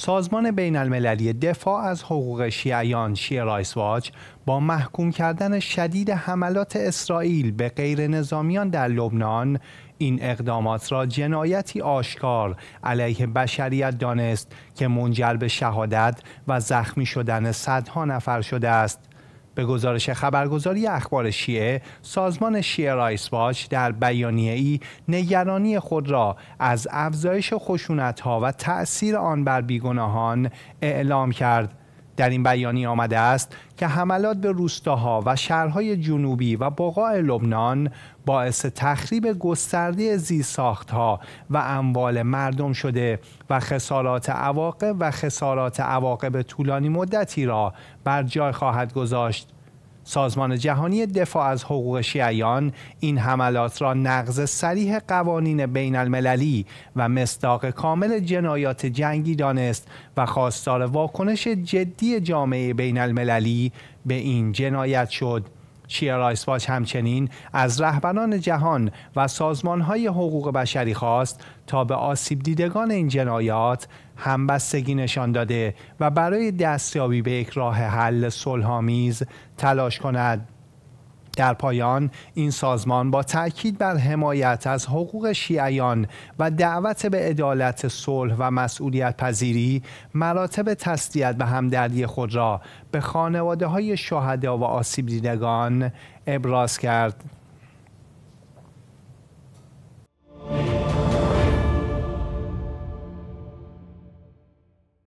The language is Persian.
سازمان بین المللی دفاع از حقوق شیعیان شیعه رایس واچ با محکوم کردن شدید حملات اسرائیل به غیر نظامیان در لبنان این اقدامات را جنایتی آشکار علیه بشریت دانست که منجر به شهادت و زخمی شدن صدها نفر شده است به گزارش خبرگزاری اخبار شیعه سازمان شیعه رایس در بیانیه ای نگرانی خود را از افزایش خشونت ها و تأثیر آن بر بیگناهان اعلام کرد در این بیانیه آمده است که حملات به روستاها و شهرهای جنوبی و بقاع لبنان باعث تخریب گسترده زیرساختها و اموال مردم شده و خسارات عواقب و خسارات عواقب طولانی مدتی را بر جای خواهد گذاشت سازمان جهانی دفاع از حقوق شیعیان این حملات را نقض سریح قوانین بین المللی و مصداق کامل جنایات جنگی دانست و خواستار واکنش جدی جامعه بین المللی به این جنایت شد شیر رایسواچ همچنین از رهبران جهان و های حقوق بشری خواست تا به آسیب دیدگان این جنایات همبستگی نشان داده و برای دستیابی به یک راه حل صلحآمیز تلاش کند. در پایان این سازمان با تاکید بر حمایت از حقوق شیعیان و دعوت به عدالت صلح و مسئولیت پذیری مراتب تسلیت و همدردی خود را به خانواده های شهدا و آسیب دیدگان ابراز کرد